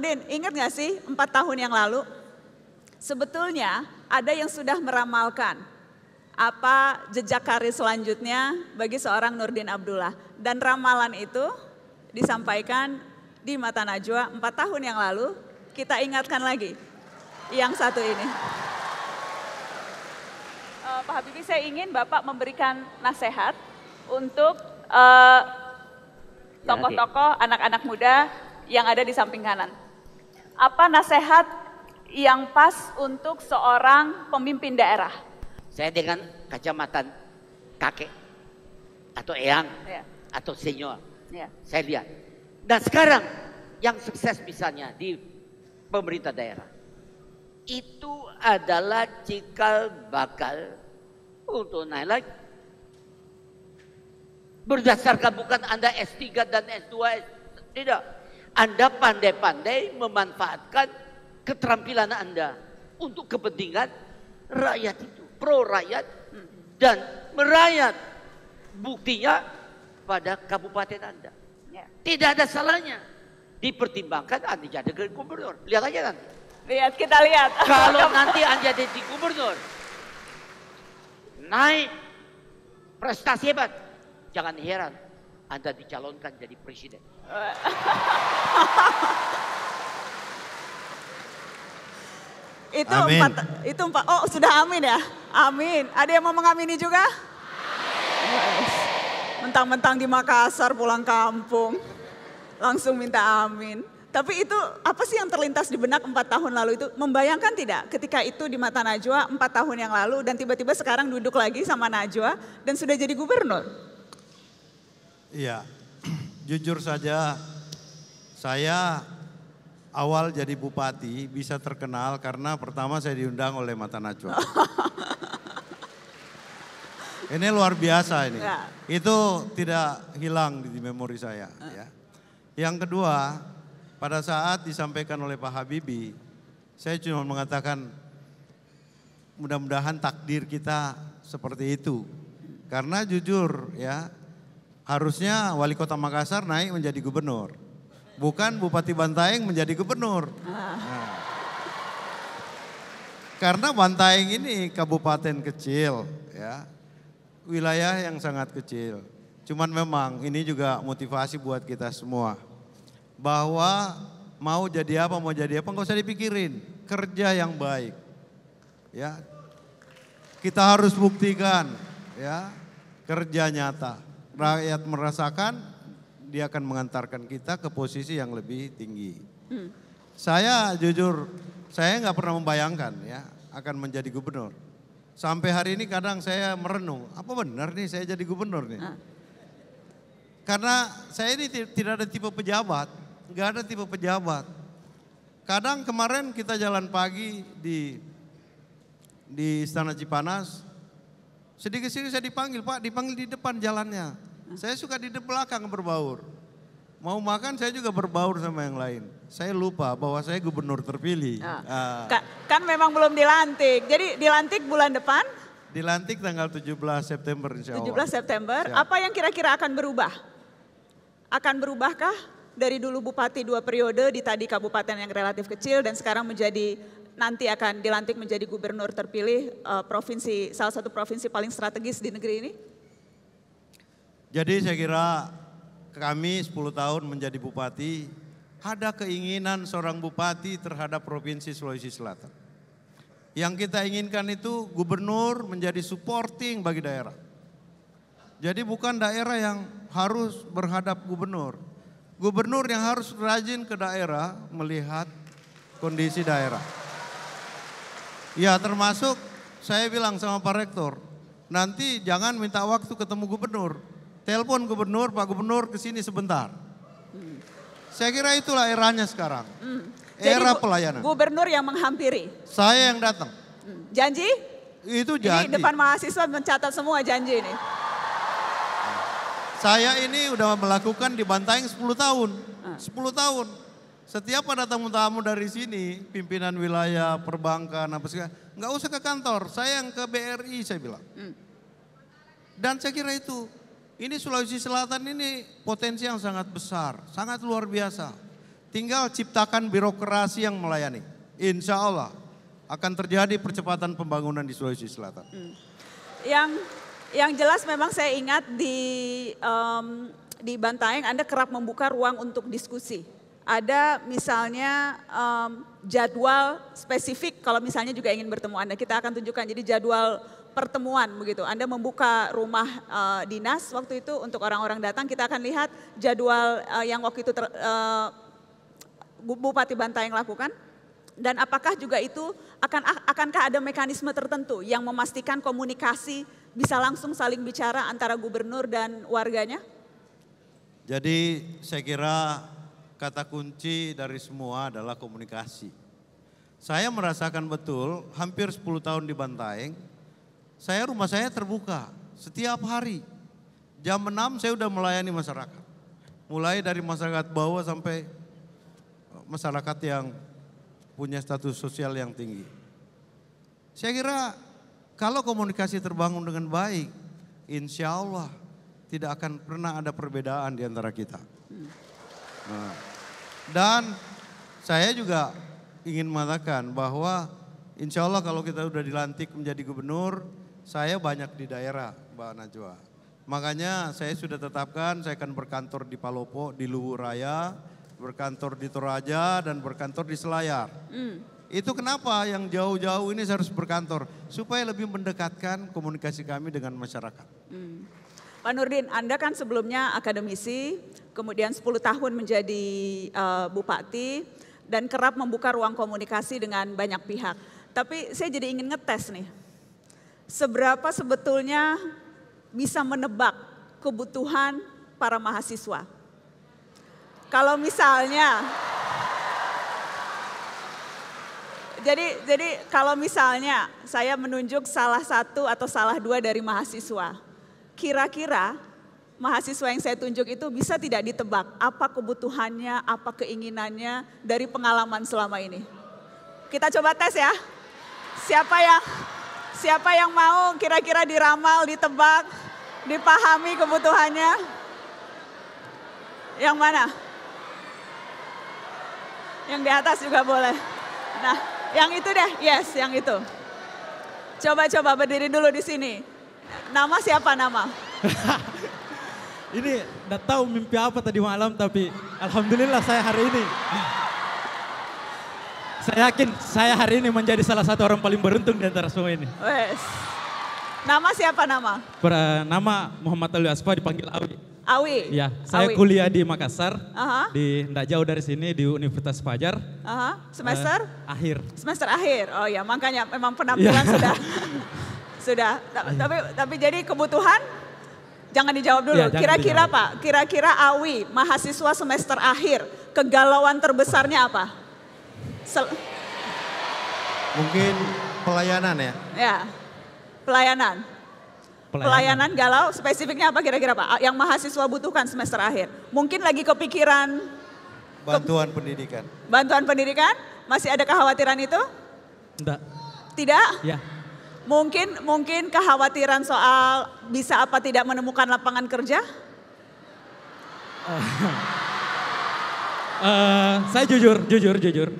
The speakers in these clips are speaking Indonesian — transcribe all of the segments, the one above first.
Nurdin, ingat gak sih empat tahun yang lalu? Sebetulnya ada yang sudah meramalkan apa jejak karir selanjutnya bagi seorang Nurdin Abdullah. Dan ramalan itu disampaikan di Mata Najwa empat tahun yang lalu. Kita ingatkan lagi yang satu ini. Uh, Pak Habibie, saya ingin Bapak memberikan nasihat untuk uh, tokoh-tokoh anak-anak muda yang ada di samping kanan apa nasihat yang pas untuk seorang pemimpin daerah? Saya dengan kacamata kakek atau eyang yeah. atau senior, yeah. saya lihat. Dan sekarang yang sukses misalnya di pemerintah daerah itu adalah cikal bakal untuk naik lagi. Berdasarkan bukan Anda S3 dan S2, tidak anda pandai-pandai memanfaatkan keterampilan Anda untuk kepentingan rakyat itu, pro rakyat dan merayat. Buktinya pada kabupaten Anda. Ya. Tidak ada salahnya dipertimbangkan Anda jadi gubernur. Lihat aja nanti. Lihat, kita lihat. Kalau nanti Anda jadi gubernur, naik prestasi hebat, jangan heran anda dicalonkan jadi presiden. itu amin. empat, itu empat, oh sudah amin ya? Amin. Ada yang mau mengamini juga? Mentang-mentang di Makassar pulang kampung, langsung minta amin. Tapi itu apa sih yang terlintas di benak empat tahun lalu itu? Membayangkan tidak ketika itu di mata Najwa empat tahun yang lalu dan tiba-tiba sekarang duduk lagi sama Najwa dan sudah jadi gubernur? Iya, jujur saja saya awal jadi bupati bisa terkenal karena pertama saya diundang oleh Mata Najwa. ini luar biasa ini. Ya. Itu tidak hilang di memori saya. Iya. Ya. Yang kedua, pada saat disampaikan oleh Pak Habibie, saya cuma mengatakan mudah-mudahan takdir kita seperti itu. Karena jujur ya, Harusnya wali kota Makassar naik menjadi gubernur. Bukan Bupati Bantaeng menjadi gubernur. Nah. Karena Bantaeng ini kabupaten kecil, ya wilayah yang sangat kecil. Cuman memang ini juga motivasi buat kita semua. Bahwa mau jadi apa, mau jadi apa, nggak usah dipikirin. Kerja yang baik. Ya, kita harus buktikan ya kerja nyata rakyat merasakan, dia akan mengantarkan kita ke posisi yang lebih tinggi. Hmm. Saya jujur, saya nggak pernah membayangkan ya akan menjadi gubernur. Sampai hari ini kadang saya merenung, apa benar nih saya jadi gubernur nih? Ah. Karena saya ini tidak ada tipe pejabat, nggak ada tipe pejabat. Kadang kemarin kita jalan pagi di di Istana Cipanas, sedikit-sedikit saya dipanggil, Pak dipanggil di depan jalannya. Saya suka di belakang berbaur. Mau makan saya juga berbaur sama yang lain. Saya lupa bahwa saya gubernur terpilih. Nah, ah. ah. kan, memang belum dilantik. Jadi dilantik bulan depan? Dilantik tanggal 17 September insya Allah. 17 September. Siap. Apa yang kira-kira akan berubah? Akan berubahkah dari dulu bupati dua periode di tadi kabupaten yang relatif kecil dan sekarang menjadi nanti akan dilantik menjadi gubernur terpilih uh, provinsi salah satu provinsi paling strategis di negeri ini? Jadi saya kira kami 10 tahun menjadi bupati, ada keinginan seorang bupati terhadap Provinsi Sulawesi Selatan. Yang kita inginkan itu gubernur menjadi supporting bagi daerah. Jadi bukan daerah yang harus berhadap gubernur. Gubernur yang harus rajin ke daerah melihat kondisi daerah. Ya termasuk saya bilang sama Pak Rektor, nanti jangan minta waktu ketemu gubernur Telepon gubernur, Pak Gubernur ke sini sebentar. Saya kira itulah eranya sekarang. Hmm. Jadi, Era pelayanan. Gubernur yang menghampiri. Saya yang datang. Hmm. Janji? Itu janji. Ini depan mahasiswa mencatat semua janji ini. Saya ini udah melakukan di Bantaeng 10 tahun. Hmm. 10 tahun. Setiap ada tamu-tamu dari sini, pimpinan wilayah, perbankan, apa segala, nggak usah ke kantor, saya yang ke BRI, saya bilang. Hmm. Dan saya kira itu ini Sulawesi Selatan ini potensi yang sangat besar, sangat luar biasa. Tinggal ciptakan birokrasi yang melayani. Insya Allah akan terjadi percepatan pembangunan di Sulawesi Selatan. Hmm. Yang yang jelas memang saya ingat di um, di Bantaeng Anda kerap membuka ruang untuk diskusi. Ada misalnya um, jadwal spesifik kalau misalnya juga ingin bertemu Anda kita akan tunjukkan jadi jadwal pertemuan begitu. Anda membuka rumah uh, dinas waktu itu untuk orang-orang datang. Kita akan lihat jadwal uh, yang waktu itu ter, uh, Bupati Bantaeng lakukan. Dan apakah juga itu akan ah, akankah ada mekanisme tertentu yang memastikan komunikasi bisa langsung saling bicara antara gubernur dan warganya? Jadi saya kira kata kunci dari semua adalah komunikasi. Saya merasakan betul hampir 10 tahun di Bantaeng, saya rumah saya terbuka setiap hari. Jam 6 saya sudah melayani masyarakat. Mulai dari masyarakat bawah sampai eh, masyarakat yang punya status sosial yang tinggi. Saya kira kalau komunikasi terbangun dengan baik, insya Allah tidak akan pernah ada perbedaan di antara kita. Nah, dan saya juga ingin mengatakan bahwa insya Allah kalau kita sudah dilantik menjadi gubernur, saya banyak di daerah, Mbak Najwa. Makanya saya sudah tetapkan saya akan berkantor di Palopo, di Luwu Raya, berkantor di Toraja dan berkantor di Selayar. Mm. Itu kenapa yang jauh-jauh ini saya harus berkantor supaya lebih mendekatkan komunikasi kami dengan masyarakat. Mm. Pak Nurdin, Anda kan sebelumnya akademisi, kemudian 10 tahun menjadi uh, bupati dan kerap membuka ruang komunikasi dengan banyak pihak. Tapi saya jadi ingin ngetes nih seberapa sebetulnya bisa menebak kebutuhan para mahasiswa. Kalau misalnya jadi jadi kalau misalnya saya menunjuk salah satu atau salah dua dari mahasiswa, kira-kira mahasiswa yang saya tunjuk itu bisa tidak ditebak apa kebutuhannya, apa keinginannya dari pengalaman selama ini. Kita coba tes ya. Siapa yang Siapa yang mau kira-kira diramal, ditebak, dipahami kebutuhannya? Yang mana? Yang di atas juga boleh. Nah, yang itu deh, yes, yang itu. Coba-coba berdiri dulu di sini. Nama siapa nama? ini nggak tahu mimpi apa tadi malam, tapi alhamdulillah saya hari ini. Saya yakin saya hari ini menjadi salah satu orang paling beruntung di antara semua ini. Wes. Nama siapa nama? Per, nama Muhammad Ali Asfa dipanggil Awi. Awi? Ya, saya Awi. kuliah di Makassar, uh -huh. di tidak jauh dari sini di Universitas Fajar. Uh eh, -huh. Semester? Uh, akhir. Semester akhir, oh ya makanya memang penampilan iya. sudah. sudah, tapi, tapi jadi kebutuhan jangan dijawab dulu. Iya, kira-kira ya, Pak, kira-kira Awi mahasiswa semester akhir, kegalauan terbesarnya apa? Sel- Mungkin pelayanan ya? Ya, pelayanan. Pelayanan. pelayanan galau spesifiknya apa kira-kira Pak? Yang mahasiswa butuhkan semester akhir. Mungkin lagi kepikiran bantuan ke, pendidikan. Bantuan pendidikan? Masih ada kekhawatiran itu? tidak Tidak? Ya. Mungkin mungkin kekhawatiran soal bisa apa tidak menemukan lapangan kerja? Uh, uh, saya jujur, jujur, jujur.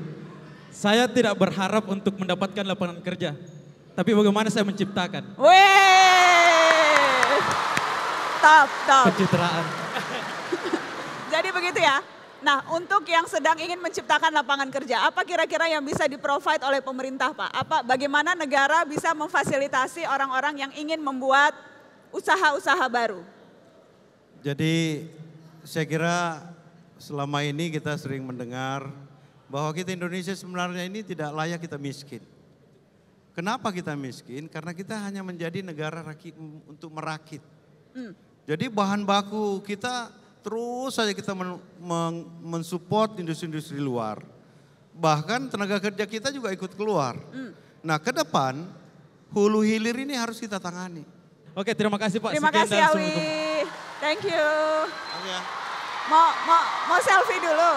Saya tidak berharap untuk mendapatkan lapangan kerja, tapi bagaimana saya menciptakan. top, top. Pencitraan. Jadi begitu ya. Nah, untuk yang sedang ingin menciptakan lapangan kerja, apa kira-kira yang bisa di provide oleh pemerintah, Pak? Apa bagaimana negara bisa memfasilitasi orang-orang yang ingin membuat usaha-usaha baru? Jadi, saya kira selama ini kita sering mendengar bahwa kita Indonesia sebenarnya ini tidak layak kita miskin. Kenapa kita miskin? Karena kita hanya menjadi negara rakit, untuk merakit. Hmm. Jadi bahan baku kita terus saja kita men, men, mensupport industri-industri luar. Bahkan tenaga kerja kita juga ikut keluar. Hmm. Nah ke depan hulu hilir ini harus kita tangani. Oke terima kasih Pak. Terima Sekian kasih Awi. Thank you. Okay. Mau, mau, mau selfie dulu?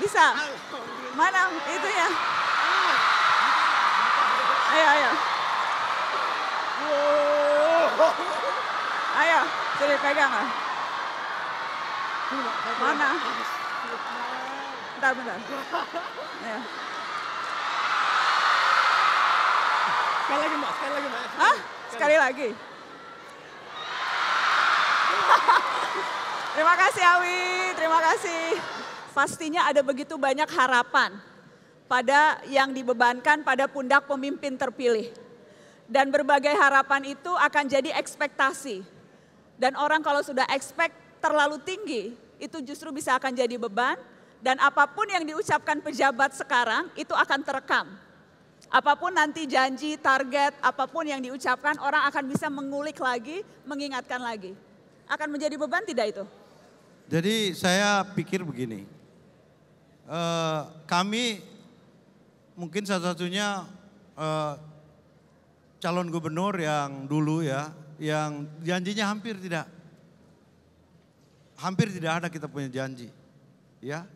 Bisa. Bisa. Mana ya Ayo, ayo. Ayo, sudah pegang. Ah. Mana? Bentar, bentar. Ayo. Sekali lagi, Mbak. Sekali lagi, Mbak. Hah? Sekali lagi. Terima kasih Awi, terima kasih pastinya ada begitu banyak harapan pada yang dibebankan pada pundak pemimpin terpilih. Dan berbagai harapan itu akan jadi ekspektasi. Dan orang kalau sudah expect terlalu tinggi, itu justru bisa akan jadi beban. Dan apapun yang diucapkan pejabat sekarang, itu akan terekam. Apapun nanti janji, target, apapun yang diucapkan, orang akan bisa mengulik lagi, mengingatkan lagi. Akan menjadi beban tidak itu? Jadi saya pikir begini, Eh, kami mungkin satu-satunya uh, calon gubernur yang dulu ya, yang janjinya hampir tidak, hampir tidak ada kita punya janji, ya.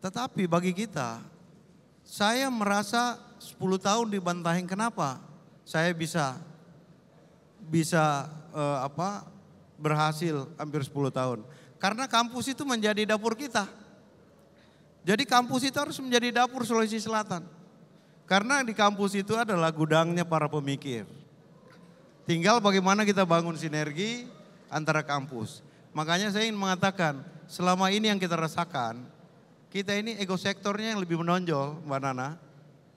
Tetapi bagi kita, saya merasa 10 tahun dibantahin kenapa saya bisa bisa uh, apa berhasil hampir 10 tahun. Karena kampus itu menjadi dapur kita. Jadi kampus itu harus menjadi dapur Sulawesi Selatan. Karena di kampus itu adalah gudangnya para pemikir. Tinggal bagaimana kita bangun sinergi antara kampus. Makanya saya ingin mengatakan, selama ini yang kita rasakan, kita ini ego sektornya yang lebih menonjol, Mbak Nana.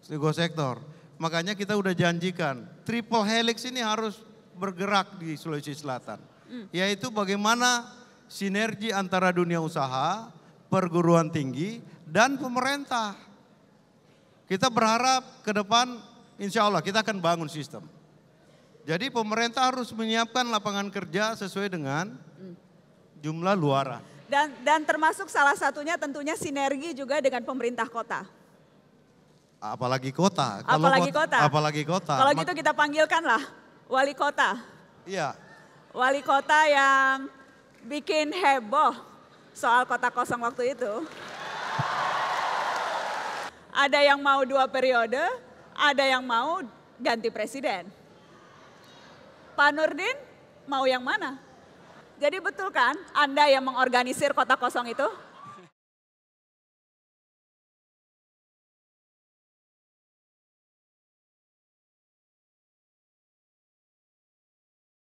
Ego sektor. Makanya kita udah janjikan, triple helix ini harus bergerak di Sulawesi Selatan. Hmm. Yaitu bagaimana sinergi antara dunia usaha, perguruan tinggi, dan pemerintah. Kita berharap ke depan insya Allah kita akan bangun sistem. Jadi pemerintah harus menyiapkan lapangan kerja sesuai dengan jumlah luaran. Dan, dan termasuk salah satunya tentunya sinergi juga dengan pemerintah kota. Apalagi kota. apalagi kota, kota. Apalagi kota. Kalau gitu kita lah wali kota. Iya. Wali kota yang bikin heboh soal kota kosong waktu itu. Ada yang mau dua periode, ada yang mau ganti presiden. Pak Nurdin mau yang mana? Jadi betul kan Anda yang mengorganisir kota kosong itu?